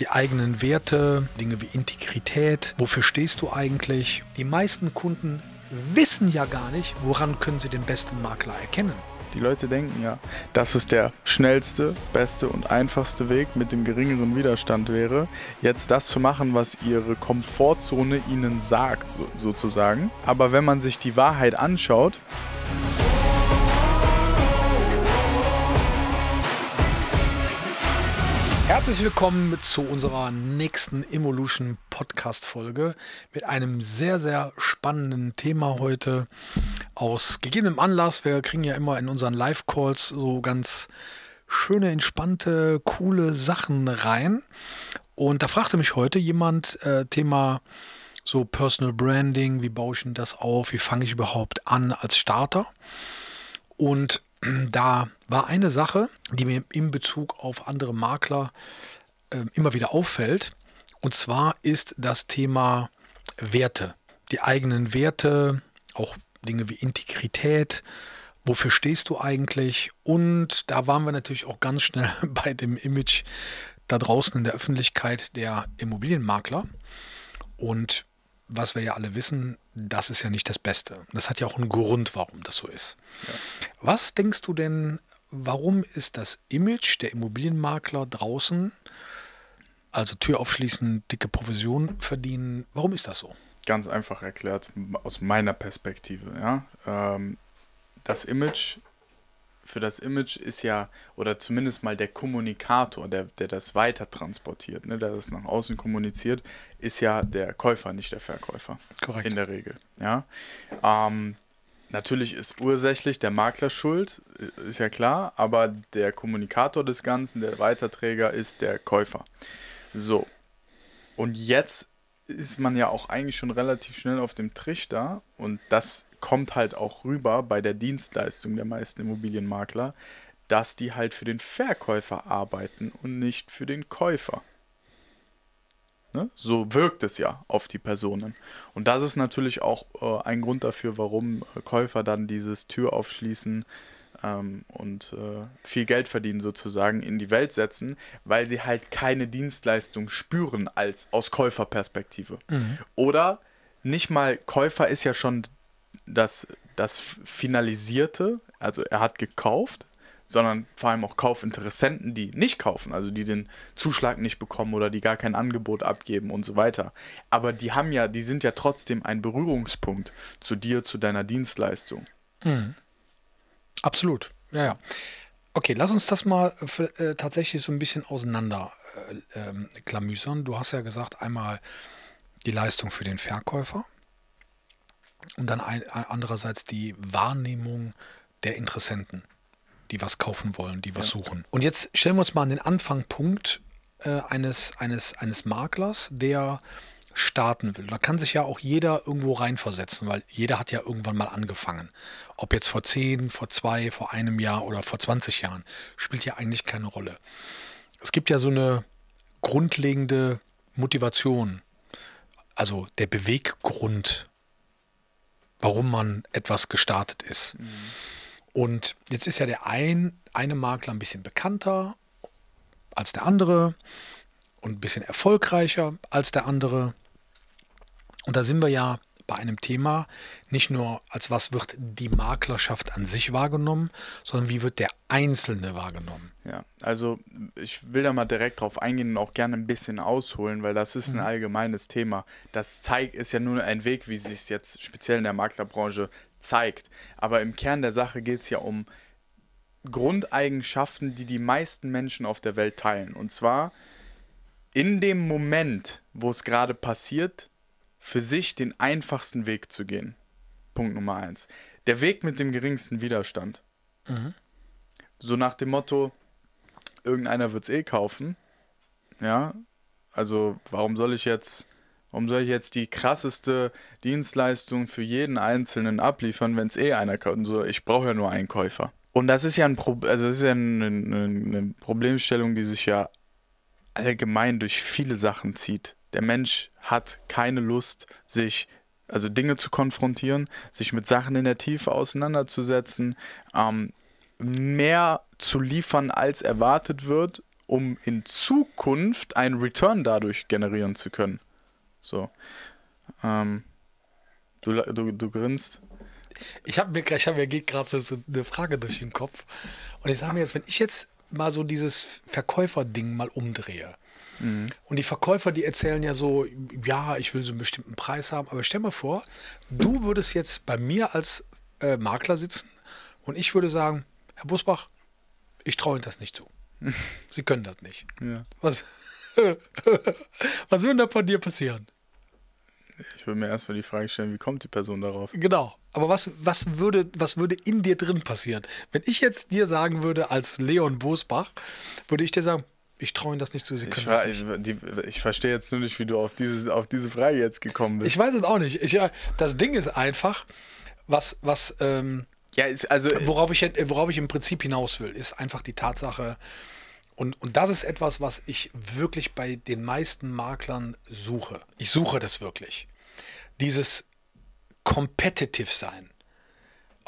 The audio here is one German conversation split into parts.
die eigenen Werte, Dinge wie Integrität, wofür stehst du eigentlich. Die meisten Kunden wissen ja gar nicht, woran können sie den besten Makler erkennen. Die Leute denken ja, dass es der schnellste, beste und einfachste Weg mit dem geringeren Widerstand wäre, jetzt das zu machen, was ihre Komfortzone ihnen sagt, so, sozusagen. Aber wenn man sich die Wahrheit anschaut, Herzlich willkommen zu unserer nächsten Evolution Podcast Folge mit einem sehr, sehr spannenden Thema heute aus gegebenem Anlass. Wir kriegen ja immer in unseren Live-Calls so ganz schöne, entspannte, coole Sachen rein. Und da fragte mich heute jemand, äh, Thema so Personal Branding, wie baue ich denn das auf, wie fange ich überhaupt an als Starter? Und da war eine Sache, die mir in Bezug auf andere Makler äh, immer wieder auffällt. Und zwar ist das Thema Werte. Die eigenen Werte, auch Dinge wie Integrität, wofür stehst du eigentlich? Und da waren wir natürlich auch ganz schnell bei dem Image da draußen in der Öffentlichkeit der Immobilienmakler. Und was wir ja alle wissen, das ist ja nicht das Beste. Das hat ja auch einen Grund, warum das so ist. Ja. Was denkst du denn, warum ist das Image der Immobilienmakler draußen, also Tür aufschließen, dicke Provision verdienen, warum ist das so? Ganz einfach erklärt, aus meiner Perspektive. Ja? Ähm, das Image für das Image ist ja, oder zumindest mal der Kommunikator, der, der das weiter transportiert, ne, der das nach außen kommuniziert, ist ja der Käufer, nicht der Verkäufer. Korrekt. In der Regel. Ja. Ähm, natürlich ist ursächlich der Makler schuld, äh, ist ja klar, aber der Kommunikator des Ganzen, der Weiterträger, ist der Käufer. So. Und jetzt ist man ja auch eigentlich schon relativ schnell auf dem Trichter und das kommt halt auch rüber bei der Dienstleistung der meisten Immobilienmakler, dass die halt für den Verkäufer arbeiten und nicht für den Käufer. Ne? So wirkt es ja auf die Personen. Und das ist natürlich auch äh, ein Grund dafür, warum äh, Käufer dann dieses Tür aufschließen ähm, und äh, viel Geld verdienen sozusagen in die Welt setzen, weil sie halt keine Dienstleistung spüren als aus Käuferperspektive. Mhm. Oder nicht mal Käufer ist ja schon das, das Finalisierte, also er hat gekauft, sondern vor allem auch Kaufinteressenten, die nicht kaufen, also die den Zuschlag nicht bekommen oder die gar kein Angebot abgeben und so weiter. Aber die haben ja, die sind ja trotzdem ein Berührungspunkt zu dir, zu deiner Dienstleistung. Mhm. Absolut, ja, ja. Okay, lass uns das mal äh, äh tatsächlich so ein bisschen auseinander äh, äh, klamüsern. Du hast ja gesagt, einmal die Leistung für den Verkäufer, und dann ein, andererseits die Wahrnehmung der Interessenten, die was kaufen wollen, die was ja. suchen. Und jetzt stellen wir uns mal an den Anfangpunkt äh, eines, eines, eines Maklers, der starten will. Da kann sich ja auch jeder irgendwo reinversetzen, weil jeder hat ja irgendwann mal angefangen. Ob jetzt vor 10, vor 2, vor einem Jahr oder vor 20 Jahren, spielt ja eigentlich keine Rolle. Es gibt ja so eine grundlegende Motivation, also der Beweggrund, warum man etwas gestartet ist. Mhm. Und jetzt ist ja der ein, eine Makler ein bisschen bekannter als der andere und ein bisschen erfolgreicher als der andere. Und da sind wir ja bei einem Thema nicht nur als was wird die Maklerschaft an sich wahrgenommen, sondern wie wird der Einzelne wahrgenommen. Ja, also ich will da mal direkt drauf eingehen und auch gerne ein bisschen ausholen, weil das ist ein mhm. allgemeines Thema. Das zeigt ist ja nur ein Weg, wie sich es jetzt speziell in der Maklerbranche zeigt. Aber im Kern der Sache geht es ja um Grundeigenschaften, die die meisten Menschen auf der Welt teilen. Und zwar in dem Moment, wo es gerade passiert, für sich den einfachsten Weg zu gehen. Punkt Nummer eins. Der Weg mit dem geringsten Widerstand. Mhm. So nach dem Motto, irgendeiner wird es eh kaufen. Ja, also warum soll ich jetzt, warum soll ich jetzt die krasseste Dienstleistung für jeden Einzelnen abliefern, wenn es eh einer kauft? So, ich brauche ja nur einen Käufer. Und das ist ja, ein Pro also das ist ja eine, eine, eine Problemstellung, die sich ja allgemein durch viele Sachen zieht. Der Mensch hat keine Lust, sich also Dinge zu konfrontieren, sich mit Sachen in der Tiefe auseinanderzusetzen, ähm, mehr zu liefern, als erwartet wird, um in Zukunft einen Return dadurch generieren zu können. So. Ähm, du, du, du grinst. Ich habe mir, hab mir gerade so, so eine Frage durch den Kopf. Und ich sage mir jetzt, wenn ich jetzt mal so dieses Verkäuferding mal umdrehe, Mhm. Und die Verkäufer, die erzählen ja so, ja, ich will so einen bestimmten Preis haben. Aber stell mal vor, du würdest jetzt bei mir als äh, Makler sitzen und ich würde sagen, Herr Busbach, ich traue Ihnen das nicht zu. Sie können das nicht. Ja. Was, was würde da von dir passieren? Ich würde mir erstmal die Frage stellen, wie kommt die Person darauf? Genau. Aber was, was, würde, was würde in dir drin passieren? Wenn ich jetzt dir sagen würde, als Leon Bosbach, würde ich dir sagen, ich traue Ihnen das nicht zu, Sie können ich, das nicht. Ich, ich verstehe jetzt nur nicht, wie du auf, dieses, auf diese Frage jetzt gekommen bist. Ich weiß es auch nicht. Ich, das Ding ist einfach, was, was ähm, ja, ist also, worauf, ich, worauf ich im Prinzip hinaus will, ist einfach die Tatsache, und, und das ist etwas, was ich wirklich bei den meisten Maklern suche. Ich suche das wirklich. Dieses Competitive Sein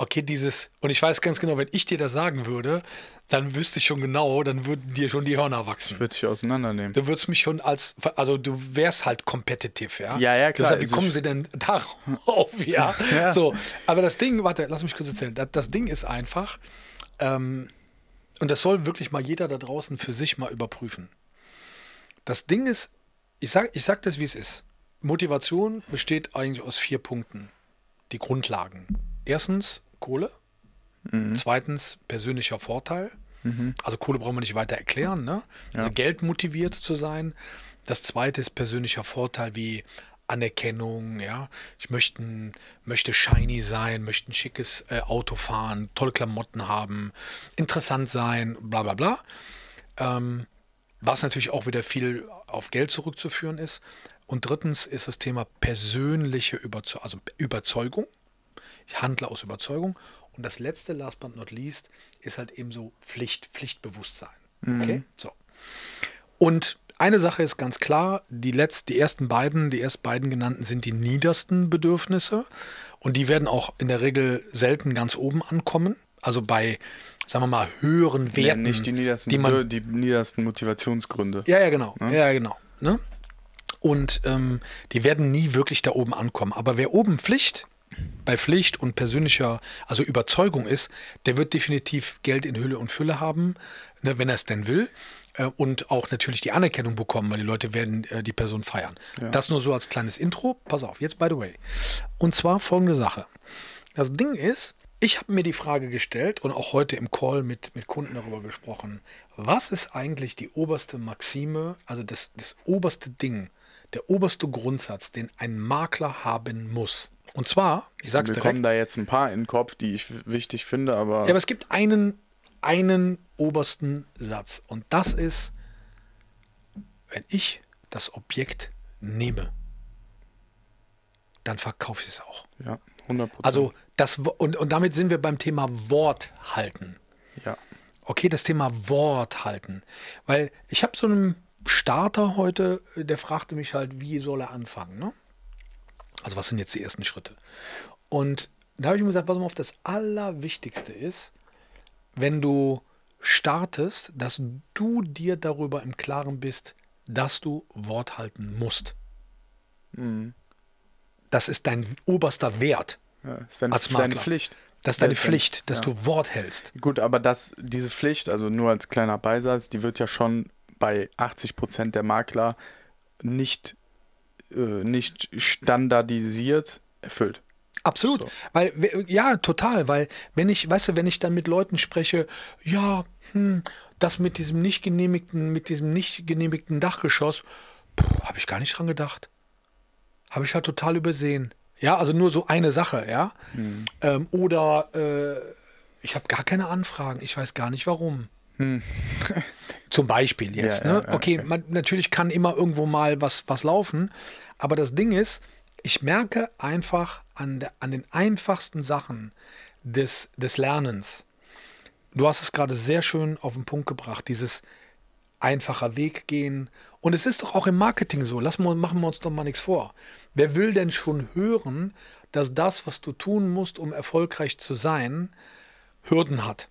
okay, dieses, und ich weiß ganz genau, wenn ich dir das sagen würde, dann wüsste ich schon genau, dann würden dir schon die Hörner wachsen. Ich würde dich auseinandernehmen. Du würdest mich schon als, also du wärst halt kompetitiv, ja? Ja, ja, klar. Sagst, wie also kommen sie denn darauf, ja? ja? So, aber das Ding, warte, lass mich kurz erzählen. Das, das Ding ist einfach, ähm, und das soll wirklich mal jeder da draußen für sich mal überprüfen. Das Ding ist, ich sag, ich sag das, wie es ist. Motivation besteht eigentlich aus vier Punkten. Die Grundlagen. Erstens, Kohle. Mhm. Zweitens persönlicher Vorteil. Mhm. Also Kohle brauchen wir nicht weiter erklären. Ne? Also ja. Geld motiviert zu sein. Das zweite ist persönlicher Vorteil wie Anerkennung, ja. Ich möchte, möchte shiny sein, möchte ein schickes äh, Auto fahren, tolle Klamotten haben, interessant sein, bla bla bla. Ähm, was natürlich auch wieder viel auf Geld zurückzuführen ist. Und drittens ist das Thema persönliche Überzeugung, also Überzeugung. Ich handle aus Überzeugung. Und das letzte, last but not least, ist halt eben so Pflicht, Pflichtbewusstsein. Mhm. Okay? So. Und eine Sache ist ganz klar, die, letzt, die ersten beiden, die erst beiden genannten sind die niedersten Bedürfnisse und die werden auch in der Regel selten ganz oben ankommen. Also bei, sagen wir mal, höheren Werten. Ja, nicht die niedersten, die, man, die niedersten Motivationsgründe. Ja, ja, genau. Ne? Ja, genau. Ne? Und ähm, die werden nie wirklich da oben ankommen. Aber wer oben Pflicht bei Pflicht und persönlicher, also Überzeugung ist, der wird definitiv Geld in Hülle und Fülle haben, ne, wenn er es denn will. Äh, und auch natürlich die Anerkennung bekommen, weil die Leute werden äh, die Person feiern. Ja. Das nur so als kleines Intro. Pass auf, jetzt by the way. Und zwar folgende Sache. Das Ding ist, ich habe mir die Frage gestellt und auch heute im Call mit, mit Kunden darüber gesprochen, was ist eigentlich die oberste Maxime, also das, das oberste Ding, der oberste Grundsatz, den ein Makler haben muss? Und zwar, ich sag's dir. direkt. Mir kommen da jetzt ein paar in den Kopf, die ich wichtig finde, aber. Ja, aber es gibt einen, einen obersten Satz. Und das ist, wenn ich das Objekt nehme, dann verkaufe ich es auch. Ja, 100 Also, das, und, und damit sind wir beim Thema Wort halten. Ja. Okay, das Thema Wort halten. Weil ich habe so einen Starter heute, der fragte mich halt, wie soll er anfangen? Ne? Also was sind jetzt die ersten Schritte? Und da habe ich mir gesagt, pass mal auf, das Allerwichtigste ist, wenn du startest, dass du dir darüber im Klaren bist, dass du Wort halten musst. Mhm. Das ist dein oberster Wert. Ja, ist dein, als deine Pflicht. Das ist deine Selbst, Pflicht, dass ja. du Wort hältst. Gut, aber das, diese Pflicht, also nur als kleiner Beisatz, die wird ja schon bei 80 Prozent der Makler nicht äh, nicht standardisiert erfüllt. Absolut, so. weil ja total, weil wenn ich, weißt du, wenn ich dann mit Leuten spreche, ja, hm, das mit diesem nicht genehmigten, mit diesem nicht genehmigten Dachgeschoss, habe ich gar nicht dran gedacht, habe ich halt total übersehen. Ja, also nur so eine Sache, ja. Hm. Ähm, oder äh, ich habe gar keine Anfragen, ich weiß gar nicht warum. Hm. Zum Beispiel jetzt. Ja, ne? ja, okay, okay. Man, natürlich kann immer irgendwo mal was, was laufen, aber das Ding ist, ich merke einfach an, de, an den einfachsten Sachen des, des Lernens, du hast es gerade sehr schön auf den Punkt gebracht, dieses einfacher Weg gehen. Und es ist doch auch im Marketing so, Lass machen wir uns doch mal nichts vor. Wer will denn schon hören, dass das, was du tun musst, um erfolgreich zu sein, Hürden hat?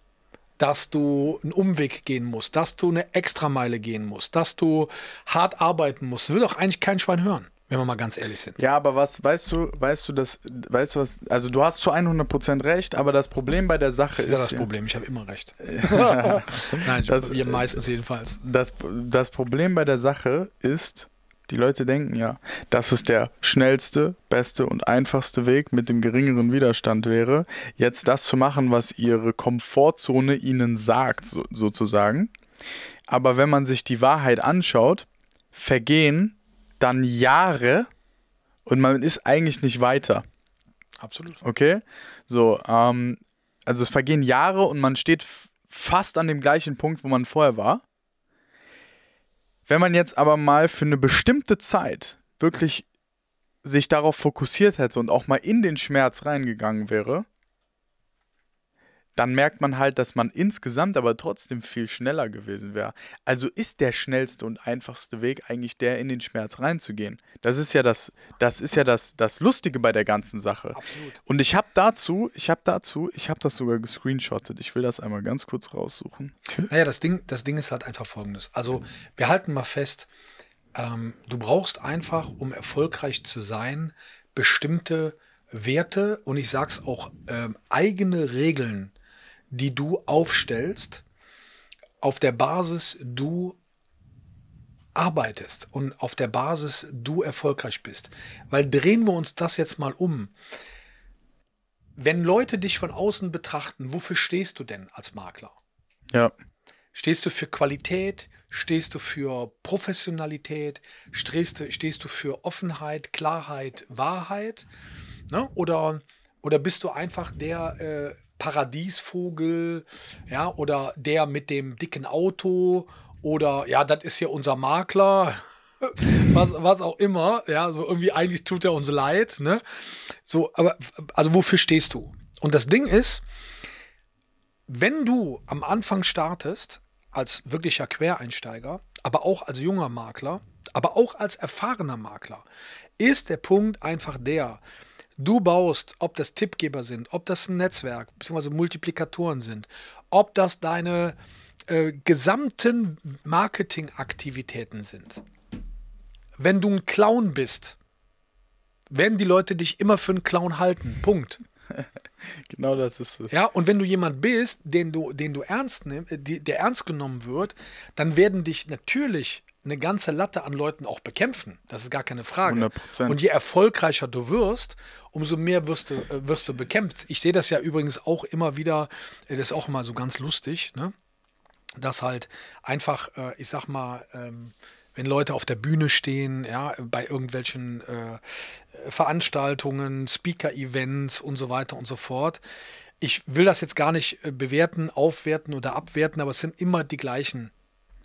dass du einen Umweg gehen musst, dass du eine Extrameile gehen musst, dass du hart arbeiten musst. Das will doch eigentlich kein Schwein hören wenn wir mal ganz ehrlich sind. Ja, aber was weißt du, weißt du das, weißt du was, also du hast zu 100% recht, aber das Problem bei der Sache ist ja das Problem, ich habe immer recht. Nein, das, ihr meistens jedenfalls. Das, das Problem bei der Sache ist, die Leute denken ja, dass es der schnellste, beste und einfachste Weg mit dem geringeren Widerstand wäre, jetzt das zu machen, was ihre Komfortzone ihnen sagt, so, sozusagen. Aber wenn man sich die Wahrheit anschaut, vergehen dann Jahre und man ist eigentlich nicht weiter. Absolut. Okay? So, ähm, also es vergehen Jahre und man steht fast an dem gleichen Punkt, wo man vorher war. Wenn man jetzt aber mal für eine bestimmte Zeit wirklich sich darauf fokussiert hätte und auch mal in den Schmerz reingegangen wäre, dann merkt man halt, dass man insgesamt aber trotzdem viel schneller gewesen wäre. Also ist der schnellste und einfachste Weg eigentlich der, in den Schmerz reinzugehen. Das ist ja das, das ist ja das, das Lustige bei der ganzen Sache. Absolut. Und ich habe dazu, ich habe dazu, ich habe das sogar gescreenshottet. Ich will das einmal ganz kurz raussuchen. Naja, das Ding, das Ding ist halt einfach folgendes. Also wir halten mal fest, ähm, du brauchst einfach, um erfolgreich zu sein, bestimmte Werte und ich sag's auch ähm, eigene Regeln die du aufstellst, auf der Basis du arbeitest und auf der Basis du erfolgreich bist. Weil drehen wir uns das jetzt mal um. Wenn Leute dich von außen betrachten, wofür stehst du denn als Makler? Ja. Stehst du für Qualität? Stehst du für Professionalität? Stehst du, stehst du für Offenheit, Klarheit, Wahrheit? Ne? Oder, oder bist du einfach der äh, Paradiesvogel, ja, oder der mit dem dicken Auto oder ja, das ist hier unser Makler. was, was auch immer, ja, so irgendwie eigentlich tut er uns leid, ne? So, aber also wofür stehst du? Und das Ding ist, wenn du am Anfang startest, als wirklicher Quereinsteiger, aber auch als junger Makler, aber auch als erfahrener Makler, ist der Punkt einfach der, du baust, ob das Tippgeber sind, ob das ein Netzwerk bzw. Multiplikatoren sind, ob das deine äh, gesamten Marketingaktivitäten sind. Wenn du ein Clown bist, werden die Leute dich immer für einen Clown halten. Punkt. genau das ist so. Ja, und wenn du jemand bist, den du, den du ernst nimmst, der ernst genommen wird, dann werden dich natürlich eine ganze Latte an Leuten auch bekämpfen. Das ist gar keine Frage. 100%. Und je erfolgreicher du wirst, umso mehr wirst du, äh, wirst du bekämpft. Ich sehe das ja übrigens auch immer wieder, äh, das ist auch immer so ganz lustig, ne? dass halt einfach, äh, ich sag mal, ähm, wenn Leute auf der Bühne stehen, ja, bei irgendwelchen Veranstaltungen, Speaker-Events und so weiter und so fort. Ich will das jetzt gar nicht bewerten, aufwerten oder abwerten, aber es sind immer die gleichen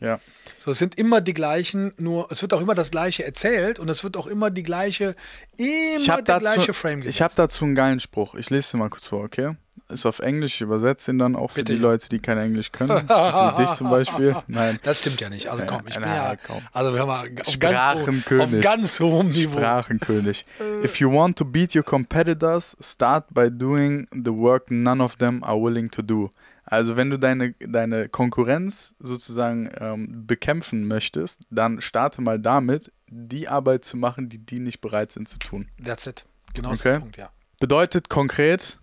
ja. So, es sind immer die gleichen, nur es wird auch immer das gleiche erzählt und es wird auch immer die gleiche, immer der dazu, gleiche Frame gesetzt. Ich habe dazu einen geilen Spruch. Ich lese dir mal kurz vor, okay? Ist auf Englisch, übersetzt ihn dann auch für Bitte. die Leute, die kein Englisch können. Also dich zum Beispiel. Nein. Das stimmt ja nicht. Also äh, komm, ich bin ja. Also wir haben auf Sprachenkönig. auf ganz hohem Niveau. Sprachenkönig. If you want to beat your competitors, start by doing the work none of them are willing to do. Also wenn du deine, deine Konkurrenz sozusagen ähm, bekämpfen möchtest, dann starte mal damit, die Arbeit zu machen, die die nicht bereit sind zu tun. That's it. Genau okay. der Punkt, ja. Bedeutet konkret,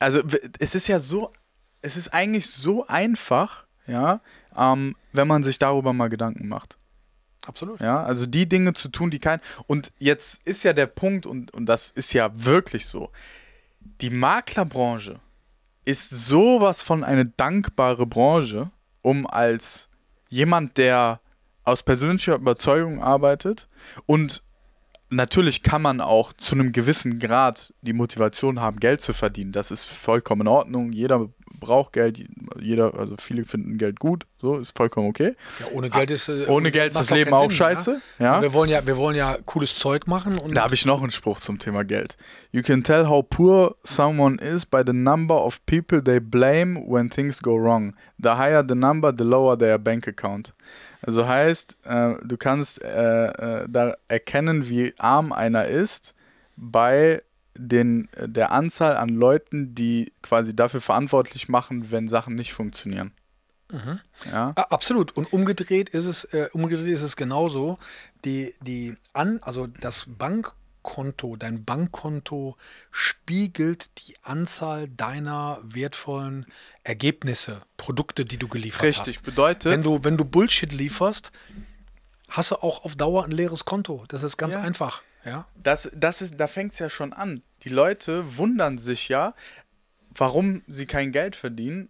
also es ist ja so, es ist eigentlich so einfach, ja, ähm, wenn man sich darüber mal Gedanken macht. Absolut. Ja, also die Dinge zu tun, die kein. Und jetzt ist ja der Punkt, und, und das ist ja wirklich so. Die Maklerbranche ist sowas von eine dankbare Branche, um als jemand, der aus persönlicher Überzeugung arbeitet und natürlich kann man auch zu einem gewissen Grad die Motivation haben, Geld zu verdienen. Das ist vollkommen in Ordnung. Jeder braucht Geld, jeder, also viele finden Geld gut, so ist vollkommen okay. Ja, ohne Geld ist, äh, ohne Geld ist das Leben auch Sinn, scheiße. Ja? Ne? ja. Wir, wollen ja, wir wollen ja cooles Zeug machen. da habe ich noch einen Spruch zum Thema Geld. You can tell how poor someone is by the number of people they blame when things go wrong. The higher the number, the lower their bank account. Also heißt, äh, du kannst äh, äh da erkennen, wie arm einer ist, bei den, äh, der Anzahl an Leuten, die quasi dafür verantwortlich machen, wenn Sachen nicht funktionieren. Mhm. Ja? Absolut. Und umgedreht ist es, äh, umgedreht ist es genauso. Die, die an, also das Bankkonto, dein Bankkonto spiegelt die Anzahl deiner wertvollen Ergebnisse, Produkte, die du geliefert Richtig, hast. Richtig, bedeutet. Wenn du, wenn du Bullshit lieferst, hast du auch auf Dauer ein leeres Konto. Das ist ganz ja. einfach. Ja. Das, das ist, da fängt es ja schon an. Die Leute wundern sich ja, warum sie kein Geld verdienen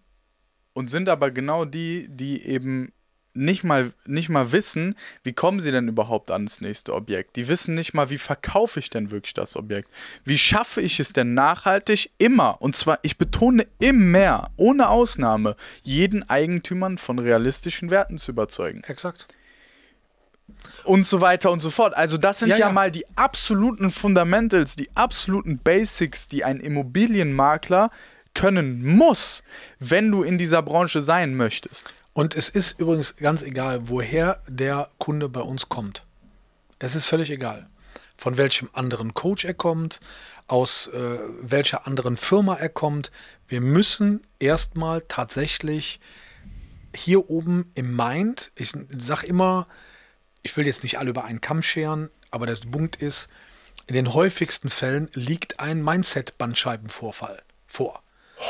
und sind aber genau die, die eben nicht mal, nicht mal wissen, wie kommen sie denn überhaupt ans nächste Objekt. Die wissen nicht mal, wie verkaufe ich denn wirklich das Objekt. Wie schaffe ich es denn nachhaltig immer, und zwar, ich betone immer, ohne Ausnahme, jeden Eigentümern von realistischen Werten zu überzeugen. Exakt und so weiter und so fort. Also das sind ja, ja, ja, mal die absoluten Fundamentals, die absoluten Basics, die ein Immobilienmakler können muss, wenn du in dieser Branche sein möchtest. Und es ist übrigens ganz egal, woher der Kunde bei uns kommt. Es ist völlig egal, von welchem anderen Coach er kommt, aus äh, welcher anderen Firma er kommt. Wir müssen erstmal tatsächlich hier oben im Mind, ich sage immer, ich will jetzt nicht alle über einen Kamm scheren, aber der Punkt ist, in den häufigsten Fällen liegt ein Mindset-Bandscheibenvorfall vor.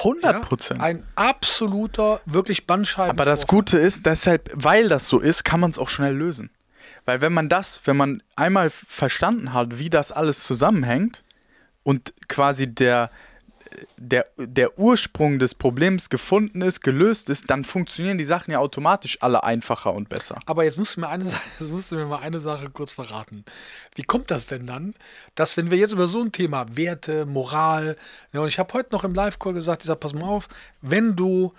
100 Prozent. Ja? Ein absoluter, wirklich Bandscheibenvorfall. Aber das Gute ist, deshalb, weil das so ist, kann man es auch schnell lösen. Weil wenn man das, wenn man einmal verstanden hat, wie das alles zusammenhängt und quasi der, der, der Ursprung des Problems gefunden ist, gelöst ist, dann funktionieren die Sachen ja automatisch alle einfacher und besser. Aber jetzt musst du mir, eine, jetzt musst du mir mal eine Sache kurz verraten. Wie kommt das denn dann, dass wenn wir jetzt über so ein Thema Werte, Moral, ja, ne, und ich habe heute noch im Live-Call gesagt, ich sage, pass mal auf, wenn du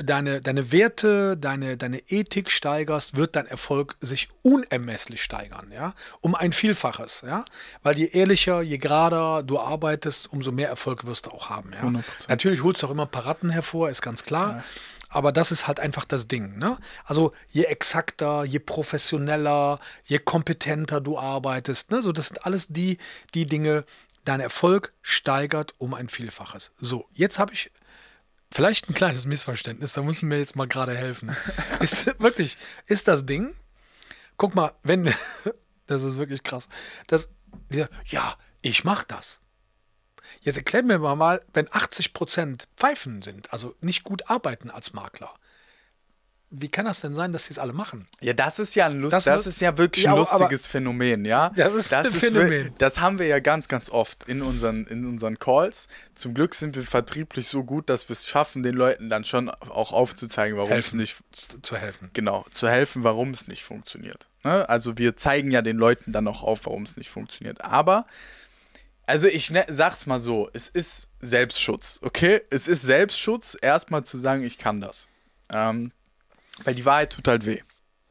deine, deine Werte, deine, deine Ethik steigerst, wird dein Erfolg sich unermesslich steigern, ja, um ein Vielfaches, ja, weil je ehrlicher, je gerader du arbeitest, umso mehr Erfolg wirst du auch haben, ja. Natürlich holst du auch immer Paratten hervor, ist ganz klar. Ja. Aber das ist halt einfach das Ding. Ne? Also je exakter, je professioneller, je kompetenter du arbeitest, ne? so das sind alles die, die Dinge, dein Erfolg steigert um ein Vielfaches. So, jetzt habe ich vielleicht ein kleines Missverständnis, da müssen wir jetzt mal gerade helfen. Ist, wirklich, ist das Ding, guck mal, wenn, das ist wirklich krass, das, dieser, ja, ich mach das. Jetzt erklären wir mal, wenn 80% Pfeifen sind, also nicht gut arbeiten als Makler, wie kann das denn sein, dass sie es alle machen? Ja, das ist ja ein Lust, das, das ist ja wirklich ja, ein lustiges Phänomen, ja. Das ist das ein ist Phänomen. Das haben wir ja ganz, ganz oft in unseren, in unseren Calls. Zum Glück sind wir vertrieblich so gut, dass wir es schaffen, den Leuten dann schon auch aufzuzeigen, warum helfen. es nicht zu helfen. Genau, zu helfen, warum es nicht funktioniert. Ne? Also wir zeigen ja den Leuten dann auch auf, warum es nicht funktioniert. Aber also ich ne, sag's mal so, es ist Selbstschutz, okay? Es ist Selbstschutz, erstmal zu sagen, ich kann das. Ähm, weil die Wahrheit tut halt weh.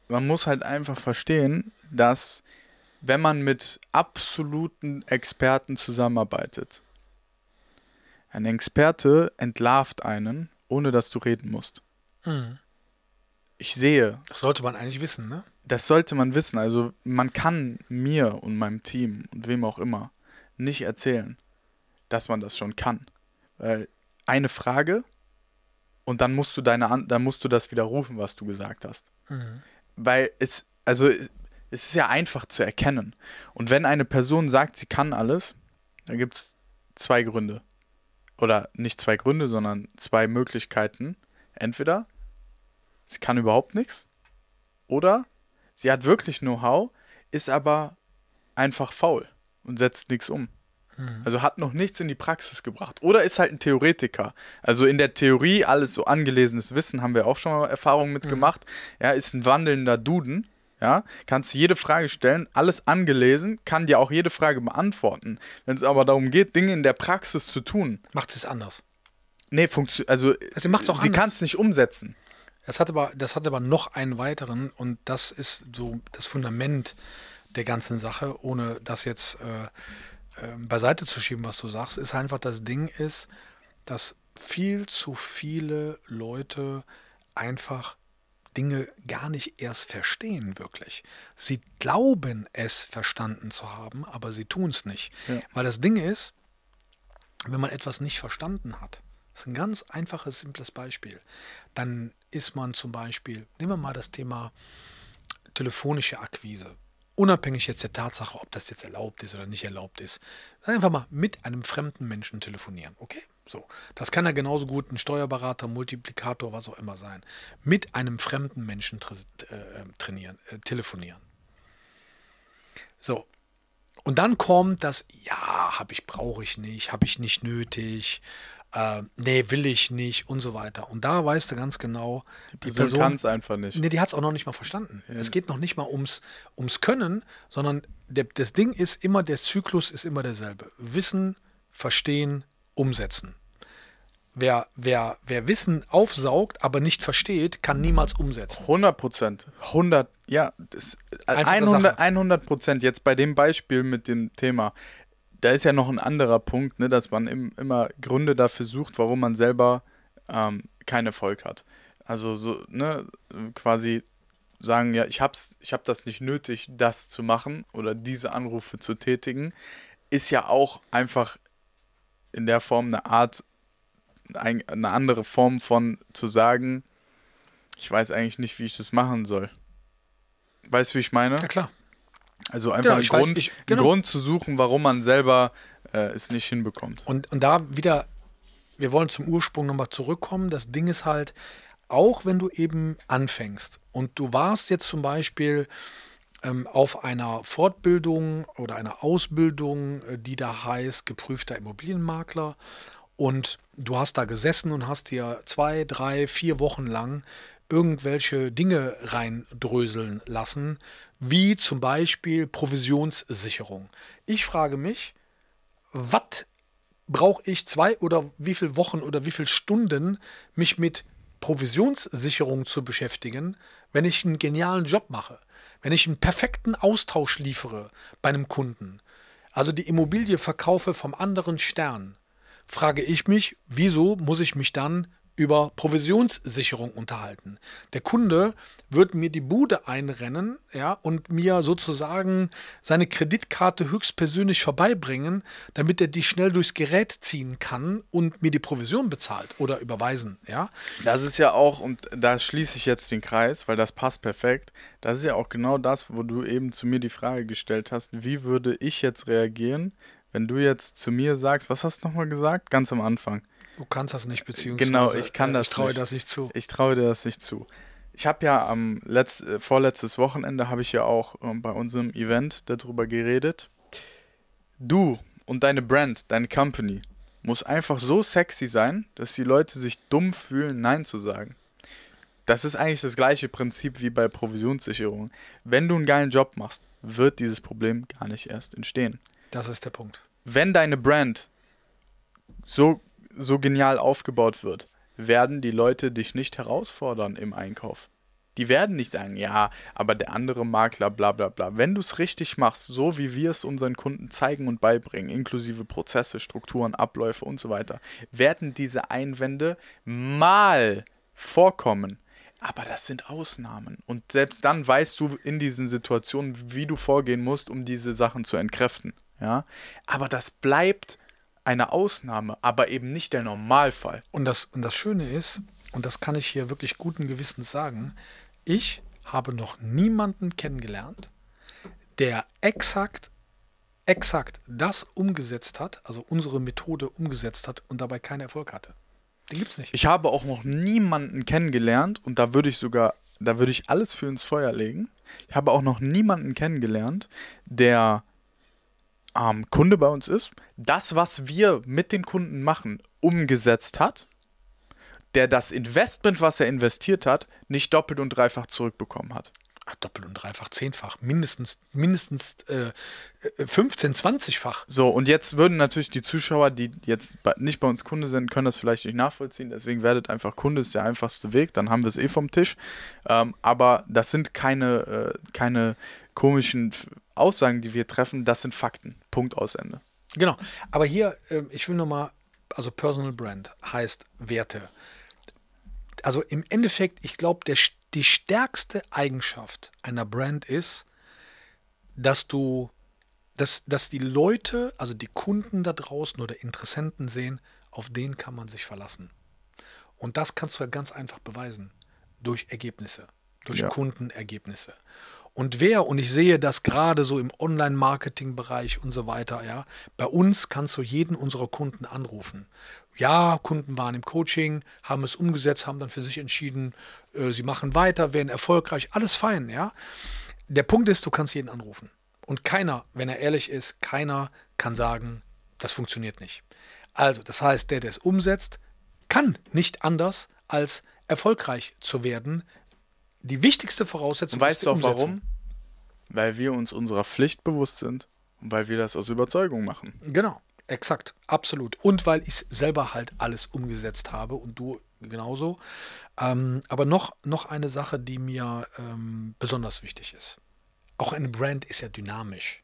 Man muss halt einfach verstehen, dass wenn man mit absoluten Experten zusammenarbeitet, ein Experte entlarvt einen, ohne dass du reden musst. Mhm. Ich sehe. Das sollte man eigentlich wissen, ne? Das sollte man wissen. Also man kann mir und meinem Team und wem auch immer nicht erzählen, dass man das schon kann. Weil eine Frage und dann musst du deine dann musst du das widerrufen, was du gesagt hast. Mhm. Weil es, also es ist ja einfach zu erkennen. Und wenn eine Person sagt, sie kann alles, dann gibt es zwei Gründe. Oder nicht zwei Gründe, sondern zwei Möglichkeiten. Entweder sie kann überhaupt nichts, oder sie hat wirklich Know-how, ist aber einfach faul und setzt nichts um. Mhm. Also hat noch nichts in die Praxis gebracht. Oder ist halt ein Theoretiker. Also in der Theorie alles so angelesenes Wissen haben wir auch schon mal Erfahrungen mitgemacht. Mhm. Ja, ist ein wandelnder Duden. Ja, kannst jede Frage stellen, alles angelesen, kann dir auch jede Frage beantworten. Wenn es aber darum geht, Dinge in der Praxis zu tun, macht es anders. Nee, funktio also, also auch sie kann es nicht umsetzen. Das hat, aber, das hat aber noch einen weiteren und das ist so das Fundament der ganzen Sache, ohne das jetzt äh, ähm, beiseite zu schieben, was du sagst, ist einfach das Ding ist, dass viel zu viele Leute einfach Dinge gar nicht erst verstehen, wirklich. Sie glauben es verstanden zu haben, aber sie tun es nicht. Ja. Weil das Ding ist, wenn man etwas nicht verstanden hat, ist ein ganz einfaches, simples Beispiel, dann ist man zum Beispiel, nehmen wir mal das Thema telefonische Akquise unabhängig jetzt der Tatsache, ob das jetzt erlaubt ist oder nicht erlaubt ist, einfach mal mit einem fremden Menschen telefonieren, okay? So, das kann ja genauso gut ein Steuerberater, Multiplikator, was auch immer sein. Mit einem fremden Menschen tra äh, ähm, trainieren, äh, telefonieren. So, und dann kommt das, ja, habe ich, brauche ich nicht, habe ich nicht nötig, äh, nee, will ich nicht und so weiter. Und da weißt du ganz genau, die Person, Person kann es einfach nicht. Nee, die hat es auch noch nicht mal verstanden. Ja. Es geht noch nicht mal ums, ums Können, sondern der, das Ding ist immer, der Zyklus ist immer derselbe. Wissen, verstehen, umsetzen. Wer, wer, wer Wissen aufsaugt, aber nicht versteht, kann niemals umsetzen. 100 Prozent. 100, ja, das, 100 äh, Prozent. Jetzt bei dem Beispiel mit dem Thema da ist ja noch ein anderer Punkt, ne, dass man im, immer Gründe dafür sucht, warum man selber ähm, keinen Erfolg hat. Also so, ne, quasi sagen, ja, ich hab's, ich hab das nicht nötig, das zu machen oder diese Anrufe zu tätigen, ist ja auch einfach in der Form eine Art, eine andere Form von zu sagen, ich weiß eigentlich nicht, wie ich das machen soll. Weißt du, wie ich meine? Ja, klar. Also einfach genau, einen, Grund, ich, genau. einen, Grund, zu suchen, warum man selber äh, es nicht hinbekommt. Und, und da wieder, wir wollen zum Ursprung nochmal zurückkommen. Das Ding ist halt, auch wenn du eben anfängst und du warst jetzt zum Beispiel ähm, auf einer Fortbildung oder einer Ausbildung, äh, die da heißt geprüfter Immobilienmakler und du hast da gesessen und hast dir zwei, drei, vier Wochen lang irgendwelche Dinge reindröseln lassen, wie zum Beispiel Provisionssicherung. Ich frage mich, was brauche ich zwei oder wie viele Wochen oder wie viele Stunden, mich mit Provisionssicherung zu beschäftigen, wenn ich einen genialen Job mache, wenn ich einen perfekten Austausch liefere bei einem Kunden, also die Immobilie verkaufe vom anderen Stern, frage ich mich, wieso muss ich mich dann über Provisionssicherung unterhalten. Der Kunde wird mir die Bude einrennen ja, und mir sozusagen seine Kreditkarte höchstpersönlich vorbeibringen, damit er die schnell durchs Gerät ziehen kann und mir die Provision bezahlt oder überweisen. Ja. Das ist ja auch, und da schließe ich jetzt den Kreis, weil das passt perfekt, das ist ja auch genau das, wo du eben zu mir die Frage gestellt hast, wie würde ich jetzt reagieren, wenn du jetzt zu mir sagst, was hast du nochmal gesagt? Ganz am Anfang Du kannst das nicht, beziehungsweise genau, ich kann äh, das. Ich traue das nicht zu. Ich traue dir das nicht zu. Ich habe ja am letzt, äh, vorletztes Wochenende habe ich ja auch ähm, bei unserem Event darüber geredet. Du und deine Brand, deine Company muss einfach so sexy sein, dass die Leute sich dumm fühlen, Nein zu sagen. Das ist eigentlich das gleiche Prinzip wie bei Provisionssicherung. Wenn du einen geilen Job machst, wird dieses Problem gar nicht erst entstehen. Das ist der Punkt. Wenn deine Brand so so genial aufgebaut wird, werden die Leute dich nicht herausfordern im Einkauf. Die werden nicht sagen, ja, aber der andere Makler, bla bla bla. Wenn du es richtig machst, so wie wir es unseren Kunden zeigen und beibringen, inklusive Prozesse, Strukturen, Abläufe und so weiter, werden diese Einwände mal vorkommen. Aber das sind Ausnahmen. Und selbst dann weißt du in diesen Situationen, wie du vorgehen musst, um diese Sachen zu entkräften. Ja? Aber das bleibt eine Ausnahme, aber eben nicht der Normalfall. Und das, und das Schöne ist, und das kann ich hier wirklich guten Gewissens sagen, ich habe noch niemanden kennengelernt, der exakt, exakt das umgesetzt hat, also unsere Methode umgesetzt hat und dabei keinen Erfolg hatte. Den gibt's nicht. Ich habe auch noch niemanden kennengelernt und da würde ich sogar, da würde ich alles für ins Feuer legen. Ich habe auch noch niemanden kennengelernt, der ähm, Kunde bei uns ist, das, was wir mit den Kunden machen, umgesetzt hat, der das Investment, was er investiert hat, nicht doppelt und dreifach zurückbekommen hat. Ach, doppelt und dreifach, zehnfach, mindestens, mindestens äh, 15, äh, 20-fach. So, und jetzt würden natürlich die Zuschauer, die jetzt nicht bei uns Kunde sind, können das vielleicht nicht nachvollziehen. Deswegen werdet einfach Kunde, ist der einfachste Weg, dann haben wir es eh vom Tisch. Ähm, aber das sind keine, äh, keine komischen Aussagen, die wir treffen, das sind Fakten. Punkt aus Ende. Genau. Aber hier, ähm, ich will nochmal, also Personal Brand heißt Werte. Also im Endeffekt, ich glaube, die stärkste Eigenschaft einer Brand ist, dass du, dass, dass die Leute, also die Kunden da draußen oder Interessenten sehen, auf den kann man sich verlassen. Und das kannst du ja ganz einfach beweisen. Durch Ergebnisse, durch ja. Kundenergebnisse und wer. Und ich sehe das gerade so im Online-Marketing-Bereich und so weiter. Ja, bei uns kannst du jeden unserer Kunden anrufen. Ja, Kunden waren im Coaching, haben es umgesetzt, haben dann für sich entschieden, äh, sie machen weiter, werden erfolgreich, alles fein. Ja, der Punkt ist, du kannst jeden anrufen. Und keiner, wenn er ehrlich ist, keiner kann sagen, das funktioniert nicht. Also, das heißt, der, der es umsetzt, kann nicht anders als erfolgreich zu werden, die wichtigste Voraussetzung. Und weißt du auch Umsetzung. warum? Weil wir uns unserer Pflicht bewusst sind und weil wir das aus Überzeugung machen. Genau, exakt, absolut. Und weil ich selber halt alles umgesetzt habe und du genauso. Ähm, aber noch, noch eine Sache, die mir ähm, besonders wichtig ist. Auch eine Brand ist ja dynamisch.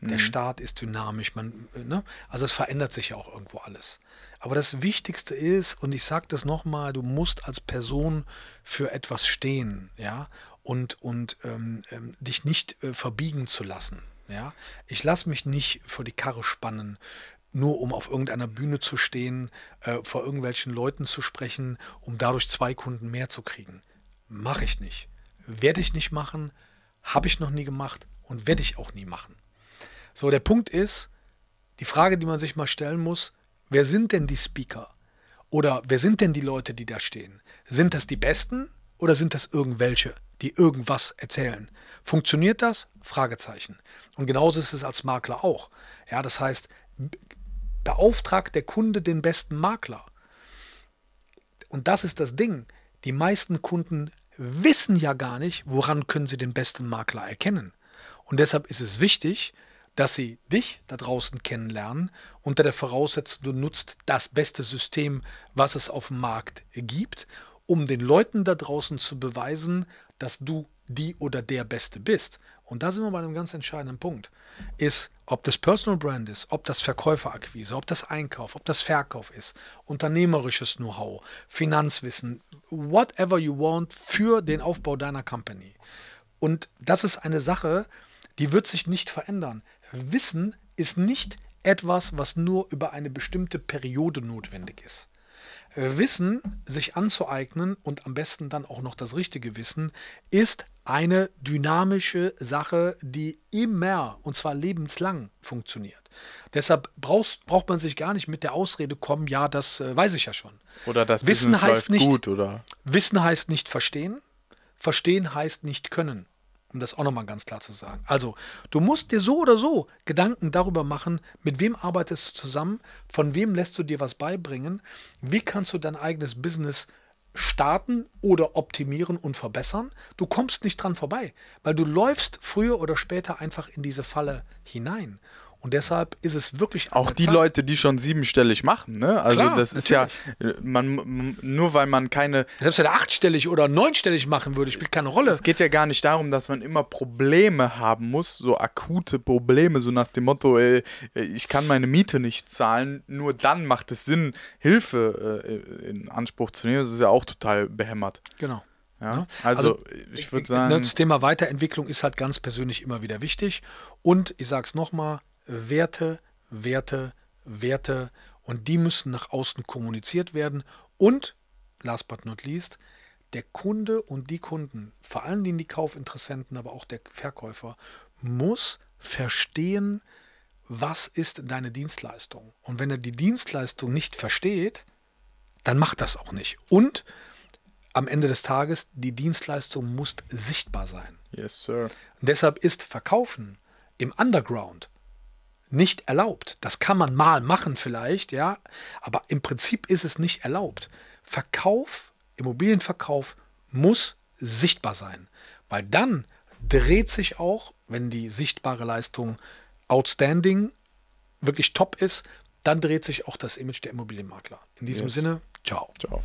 Der mhm. Staat ist dynamisch. Man, äh, ne? Also es verändert sich ja auch irgendwo alles. Aber das Wichtigste ist, und ich sage das nochmal, du musst als Person für etwas stehen, ja, und, und ähm, ähm, dich nicht äh, verbiegen zu lassen. Ja? Ich lasse mich nicht vor die Karre spannen, nur um auf irgendeiner Bühne zu stehen, äh, vor irgendwelchen Leuten zu sprechen, um dadurch zwei Kunden mehr zu kriegen. Mache ich nicht. Werde ich nicht machen, habe ich noch nie gemacht und werde ich auch nie machen. So, der Punkt ist, die Frage, die man sich mal stellen muss, wer sind denn die Speaker? Oder wer sind denn die Leute, die da stehen? Sind das die Besten oder sind das irgendwelche, die irgendwas erzählen? Funktioniert das? Fragezeichen. Und genauso ist es als Makler auch. Ja, das heißt, beauftragt der Kunde den besten Makler. Und das ist das Ding. Die meisten Kunden wissen ja gar nicht, woran können sie den besten Makler erkennen. Und deshalb ist es wichtig, dass sie dich da draußen kennenlernen, unter der Voraussetzung, du nutzt das beste System, was es auf dem Markt gibt, um den Leuten da draußen zu beweisen, dass du die oder der Beste bist. Und da sind wir bei einem ganz entscheidenden Punkt, ist, ob das Personal Brand ist, ob das Verkäuferakquise, ob das Einkauf, ob das Verkauf ist, unternehmerisches Know-how, Finanzwissen, whatever you want für den Aufbau deiner Company. Und das ist eine Sache, die wird sich nicht verändern. Wissen ist nicht etwas, was nur über eine bestimmte Periode notwendig ist. Wissen sich anzueignen und am besten dann auch noch das richtige Wissen ist eine dynamische Sache, die immer und zwar lebenslang funktioniert. Deshalb brauchst, braucht man sich gar nicht mit der Ausrede kommen, ja, das äh, weiß ich ja schon. Oder das Wissen Business heißt nicht gut, oder? Wissen heißt nicht verstehen, verstehen heißt nicht können um das auch nochmal ganz klar zu sagen. Also, du musst dir so oder so Gedanken darüber machen, mit wem arbeitest du zusammen, von wem lässt du dir was beibringen, wie kannst du dein eigenes Business starten oder optimieren und verbessern. Du kommst nicht dran vorbei, weil du läufst früher oder später einfach in diese Falle hinein. Und deshalb ist es wirklich auch die Zeit. Leute, die schon siebenstellig machen. Ne? Also Klar, das ist natürlich. ja man nur weil man keine selbst wenn er achtstellig oder neunstellig machen würde, spielt keine Rolle. Es geht ja gar nicht darum, dass man immer Probleme haben muss, so akute Probleme, so nach dem Motto, ey, äh, äh, ich kann meine Miete nicht zahlen. Nur dann macht es Sinn, Hilfe äh, in Anspruch zu nehmen. Das ist ja auch total behämmert. Genau. Ja, ne? also, also, ich würde sagen. Das Thema Weiterentwicklung ist halt ganz persönlich immer wieder wichtig. Und ich sage es nochmal, Werte, Werte, Werte und die müssen nach außen kommuniziert werden und, last but not least, der Kunde und die Kunden, vor allen Dingen die Kaufinteressenten, aber auch der Verkäufer, muss verstehen, was ist deine Dienstleistung. Und wenn er die Dienstleistung nicht versteht, dann macht das auch nicht. Und am Ende des Tages, die Dienstleistung muss sichtbar sein. Yes, sir. Und deshalb ist Verkaufen im Underground nicht erlaubt. Das kann man mal machen vielleicht, ja, aber im Prinzip ist es nicht erlaubt. Verkauf, Immobilienverkauf muss sichtbar sein, weil dann dreht sich auch, wenn die sichtbare Leistung outstanding, wirklich top ist, dann dreht sich auch das Image der Immobilienmakler. In diesem yes. Sinne, ciao. Ciao.